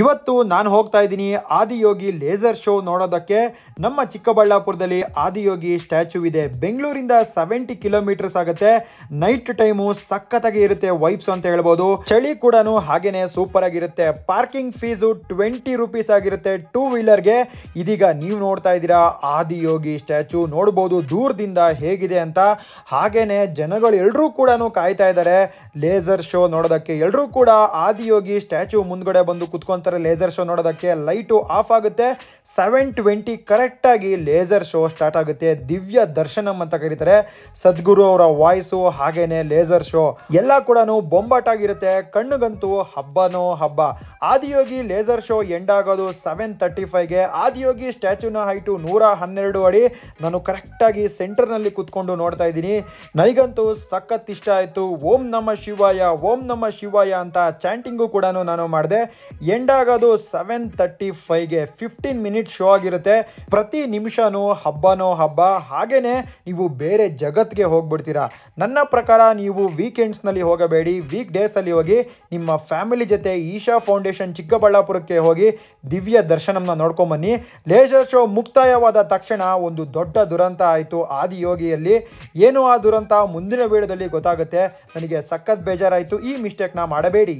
ಇವತ್ತು ನಾನು ಹೋಗ್ತಾ ಇದ್ದೀನಿ ಆದಿಯೋಗಿ ಲೇಸರ್ ಶೋ ನೋಡೋದಕ್ಕೆ ನಮ್ಮ ಚಿಕ್ಕಬಳ್ಳಾಪುರದಲ್ಲಿ ಆದಿಯೋಗಿ ಸ್ಟ್ಯಾಚ್ಯೂ ಇದೆ ಬೆಂಗಳೂರಿಂದ ಸೆವೆಂಟಿ ಕಿಲೋಮೀಟರ್ಸ್ ಆಗುತ್ತೆ ನೈಟ್ ಟೈಮು ಸಖತ್ತಾಗಿ ಇರುತ್ತೆ ವೈಬ್ಸ್ ಅಂತ ಹೇಳ್ಬೋದು ಚಳಿ ಕೂಡ ಹಾಗೇನೆ ಸೂಪರ್ ಆಗಿರುತ್ತೆ ಪಾರ್ಕಿಂಗ್ ಫೀಸು ಟ್ವೆಂಟಿ ರುಪೀಸ್ ಆಗಿರುತ್ತೆ ಟೂ ವೀಲರ್ಗೆ ಇದೀಗ ನೀವು ನೋಡ್ತಾ ಇದ್ದೀರಾ ಆದಿಯೋಗಿ ಸ್ಟ್ಯಾಚು ನೋಡ್ಬೋದು ದೂರದಿಂದ ಹೇಗಿದೆ ಅಂತ ಹಾಗೇನೆ ಜನಗಳು ಎಲ್ಲರೂ ಕೂಡ ಕಾಯ್ತಾ ಇದ್ದಾರೆ ಲೇಸರ್ ಶೋ ನೋಡೋದಕ್ಕೆ ಎಲ್ಲರೂ ಕೂಡ ಆದಿಯೋಗಿ ಸ್ಟ್ಯಾಚ್ಯೂ ಮುಂದ್ಗಡೆ ಬಂದು ಕುತ್ಕೊಂತ ಲೇಸರ್ ಶೋ ನೋಡೋದಕ್ಕೆ ಲೈಟು ಆಫ್ ಆಗುತ್ತೆ ಸೆವೆನ್ ಟ್ವೆಂಟಿ ಕರೆಕ್ಟಾಗಿ ಲೇಸರ್ ಶೋ ಸ್ಟಾರ್ಟ್ ಆಗುತ್ತೆ ದಿವ್ಯ ದರ್ಶನಂ ಅಂತ ಕರೀತಾರೆ ಸದ್ಗುರು ಅವರ ವಾಯ್ಸು ಹಾಗೇನೆ ಲೇಸರ್ ಶೋ ಎಲ್ಲ ಕೂಡ ಬೊಂಬಾಟಾಗಿರುತ್ತೆ ಕಣ್ಣುಗಂತೂ ಹಬ್ಬನೋ ಹಬ್ಬ ಆದಿಯೋಗಿ ಲೇಸರ್ ಶೋ ಎಂಡ್ ಆಗೋದು ಸೆವೆನ್ ತರ್ಟಿ ಫೈವ್ಗೆ ಆದಿಯೋಗಿ ಸ್ಟ್ಯಾಚ್ಯೂನ ಹೈಟು ನೂರ ಹನ್ನೆರಡು ಅಡಿ ನಾನು ಕರೆಕ್ಟಾಗಿ ಸೆಂಟರ್ನಲ್ಲಿ ಕುತ್ಕೊಂಡು ನೋಡ್ತಾ ಇದ್ದೀನಿ ನನಗಂತೂ ಸಖತ್ ಇಷ್ಟ ಆಯಿತು ಓಂ ನಮ್ಮ ಶಿವಾಯ ಓಂ ನಮ್ಮ ಶಿವಾಯ ಅಂತ ಚಾಂಟಿಂಗು ಕೂಡ ನಾನು ಮಾಡಿದೆ ಎಂಡ್ ಆಗೋದು ಸೆವೆನ್ ತರ್ಟಿ ಫೈವ್ಗೆ ಫಿಫ್ಟೀನ್ ಮಿನಿಟ್ ಶೋ ಆಗಿರುತ್ತೆ ಪ್ರತಿ ನಿಮಿಷನೂ ಹಬ್ಬನೋ ಹಬ್ಬ ಹಾಗೇ ನೀವು ಬೇರೆ ಜಗತ್ತಿಗೆ ಹೋಗ್ಬಿಡ್ತೀರಾ ನನ್ನ ಪ್ರಕಾರ ನೀವು ವೀಕೆಂಡ್ಸ್ನಲ್ಲಿ ಹೋಗಬೇಡಿ ವೀಕ್ ಡೇಸಲ್ಲಿ ಹೋಗಿ ನಿಮ್ಮ ಫ್ಯಾಮಿಲಿ ಜೊತೆ ಈಶಾ ಫೌಂಡೇಶನ್ ಚಿಕ್ಕಬಳ್ಳಾಪುರಕ್ಕೆ ಹೋಗಿ ದಿವ್ಯ ದರ್ಶನಂನ ನೋಡ್ಕೊಂಬನ್ನಿ ಲೇಸರ್ ಶೋ ಮುಕ್ತಾಯವಾದ ತಕ್ಷಣ ಒಂದು ದೊಡ್ಡ ದುರಂತ ಆಯಿತು ಆದಿಯೋಗಿಯಲ್ಲಿ ಏನು ಆ ದುರಂತ ಮುಂದಿನ ವೇಳದಲ್ಲಿ ಗೊತ್ತಾಗುತ್ತೆ ನನಗೆ ಸಖತ್ ಬೇಜಾರಾಯಿತು ಈ ಮಿಸ್ಟೇಕ್ನ ಮಾಡಬೇಡಿ